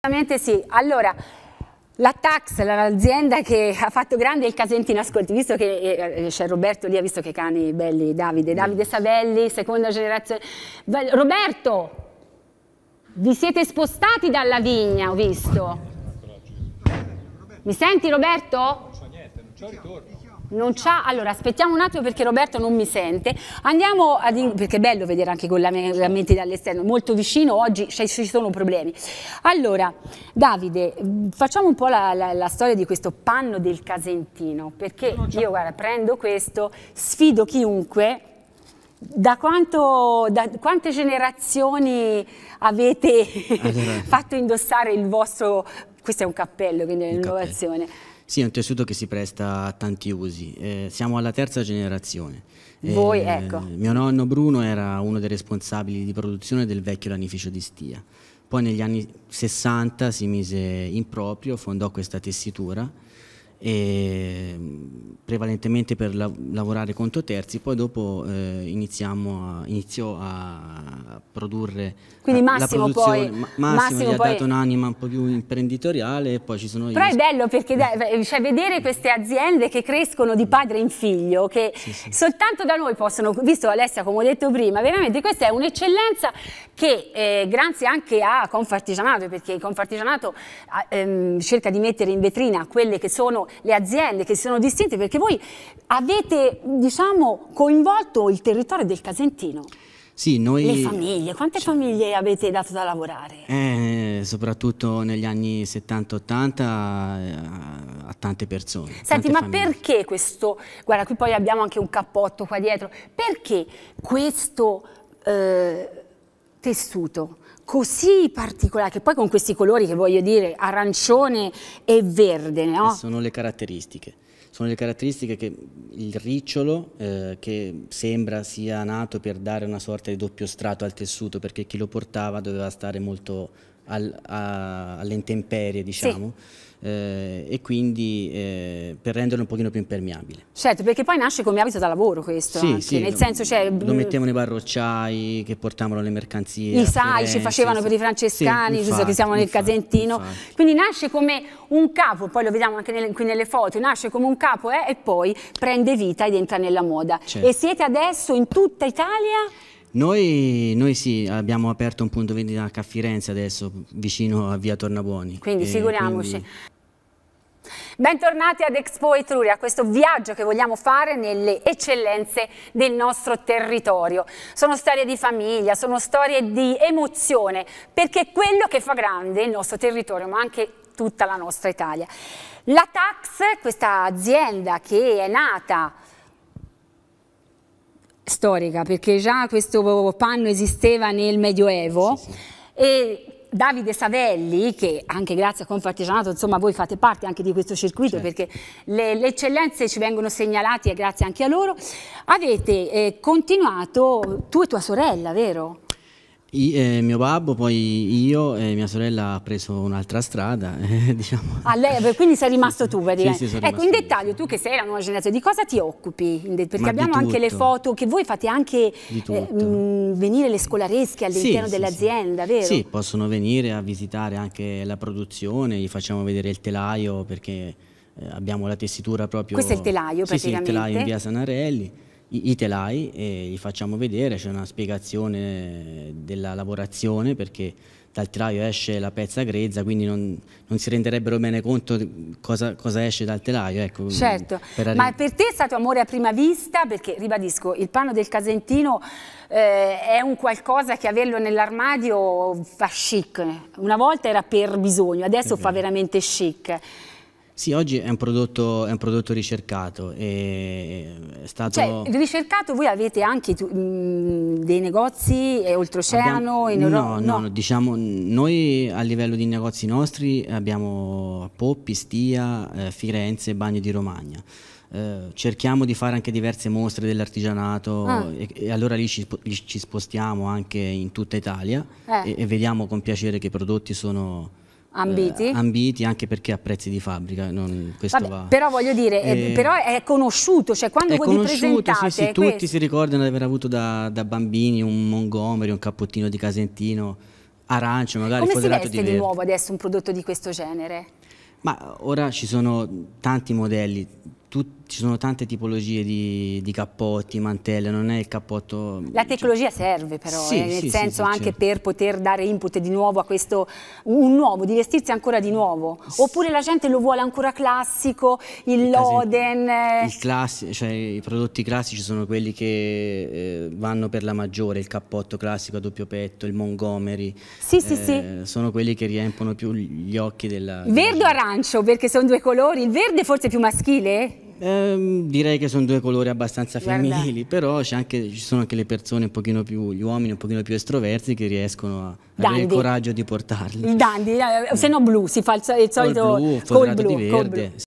Assolutamente sì. Allora, la Tax, l'azienda che ha fatto grande il Casentino Ascolti, visto che eh, eh, c'è Roberto lì, ha visto che cani belli, Davide, mm. Davide Savelli, seconda generazione. Roberto, vi siete spostati dalla vigna, ho visto. Mi senti Roberto? Non c'ho niente, non c'ho ritorno. Non c'ha, allora aspettiamo un attimo perché Roberto non mi sente. Andiamo ad perché è bello vedere anche con i mente dall'esterno, molto vicino oggi ci sono problemi. Allora, Davide, facciamo un po' la, la, la storia di questo panno del Casentino, perché io guarda, prendo questo, sfido chiunque da, quanto, da, quante generazioni avete allora. fatto indossare il vostro... Questo è un cappello, quindi è un'innovazione. Sì, è un tessuto che si presta a tanti usi. Eh, siamo alla terza generazione. Voi, eh, ecco. Mio nonno Bruno era uno dei responsabili di produzione del vecchio lanificio di Stia. Poi negli anni 60 si mise in proprio, fondò questa tessitura e, prevalentemente per la lavorare conto terzi, poi dopo eh, iniziamo a, inizio a produrre Quindi Massimo poi Massimo, Massimo gli poi... ha dato un'anima un po' più imprenditoriale e poi ci sono Però gli... è bello perché eh, cioè, vedere queste aziende che crescono di padre in figlio che sì, sì. soltanto da noi possono, visto Alessia come ho detto prima, veramente questa è un'eccellenza che eh, grazie anche a Confartigianato perché Confartigianato eh, cerca di mettere in vetrina quelle che sono le aziende che si sono distinte perché voi avete diciamo, coinvolto il territorio del Casentino. Sì, noi... Le famiglie, quante famiglie avete dato da lavorare? Eh, soprattutto negli anni 70-80 eh, a tante persone. Senti, tante ma famiglie. perché questo... Guarda, qui poi abbiamo anche un cappotto qua dietro. Perché questo eh, tessuto, così particolare, che poi con questi colori che voglio dire arancione e verde, no? E sono le caratteristiche. Sono le caratteristiche che il ricciolo, eh, che sembra sia nato per dare una sorta di doppio strato al tessuto, perché chi lo portava doveva stare molto al, a, alle intemperie, diciamo. Sì. Eh, e quindi eh, per renderlo un pochino più impermeabile. Certo, perché poi nasce come abito da lavoro questo, sì, sì, nel lo, senso cioè, lo mm, mettevano i barrocciai che portavano le mercanzie. I sai ci facevano sì, per i francescani, sì, infatti, che siamo nel infatti, Casentino, infatti. quindi nasce come un capo, poi lo vediamo anche nelle, qui nelle foto, nasce come un capo eh, e poi prende vita ed entra nella moda. Certo. E siete adesso in tutta Italia? Noi, noi sì, abbiamo aperto un punto vendita anche a Firenze adesso, vicino a via Tornabuoni. Quindi figuriamoci. Quindi... Bentornati ad Expo Etruria, questo viaggio che vogliamo fare nelle eccellenze del nostro territorio. Sono storie di famiglia, sono storie di emozione, perché è quello che fa grande il nostro territorio, ma anche tutta la nostra Italia. La Tax, questa azienda che è nata storica, perché già questo panno esisteva nel Medioevo sì, sì. e Davide Savelli, che anche grazie a Confartigianato, insomma voi fate parte anche di questo circuito certo. perché le, le, eccellenze ci vengono segnalate e grazie anche a loro, avete eh, continuato tu e tua sorella, vero? I, eh, mio babbo, poi io e mia sorella ha preso un'altra strada, eh, diciamo. Ah, lei, quindi sei rimasto sì, tu, praticamente. Sì, eh. sì, ecco, in dettaglio, io. tu che sei la nuova generazione, di cosa ti occupi? Perché Ma abbiamo anche le foto che voi fate anche eh, mh, mm, venire le scolaresche all'interno dell'azienda, vero? Sì, possono venire a visitare anche la produzione, gli facciamo vedere il telaio perché eh, abbiamo la tessitura proprio... Questo è il telaio, praticamente? Sì, il telaio in via Sanarelli i, telai e gli facciamo vedere, c'è una spiegazione della lavorazione perché dal telaio esce la pezza grezza, quindi non, non si renderebbero bene conto cosa, cosa, esce dal telaio. Ecco, certo, per ma per te è stato amore a prima vista? Perché, ribadisco, il panno del Casentino eh, è un qualcosa che averlo nell'armadio fa chic. Una volta era per bisogno, adesso okay. fa veramente chic. Sì, oggi è un prodotto, è un prodotto ricercato e stato... Cioè, ricercato, voi avete anche tu, mh, dei negozi eh, oltreoceano? Abbiamo... in Europa? No, no, no, diciamo, noi a livello di negozi nostri abbiamo Poppi, Stia, eh, Firenze e Bagno di Romagna. Eh, cerchiamo di fare anche diverse mostre dell'artigianato ah. e, e, allora lì ci, ci, spostiamo anche in tutta Italia eh. e, e vediamo con piacere che i prodotti sono eh, ambiti. Eh, ambiti anche perché a prezzi di fabbrica non, Vabbè, va. però voglio dire eh, eh però è conosciuto cioè quando voi vi presentate sì, sì, tutti si ricordano di aver avuto da, da, bambini un Montgomery un cappottino di Casentino arancio magari come si veste di, di nuovo adesso un prodotto di questo genere? ma ora ci sono tanti modelli tutti ci sono tante tipologie di, di, cappotti, mantelle, non è il cappotto... Mm, la cioè tecnologia cioè... serve però, sì, eh, nel sì, senso sì, anche certo. per poter dare input di nuovo a questo, un nuovo, di vestirsi ancora di nuovo. Oppure la gente lo vuole ancora classico, il, il loden... Eh. Il classi, cioè, I prodotti classici sono quelli che eh, vanno per la maggiore, il cappotto classico a doppio petto, il Montgomery. Sì, eh, sì, sì. Sono quelli che riempono più gli occhi della... Verde o arancio, perché sono due colori. Il verde forse è più maschile? Eh, direi che sono due colori abbastanza Guarda. femminili, però anche, ci sono anche le persone un pochino più, gli uomini un pochino più estroversi che riescono a Dandy. avere il coraggio di portarli. dandy, eh, se no blu, si fa il, solito col blu, col blu, di verde. Col blu.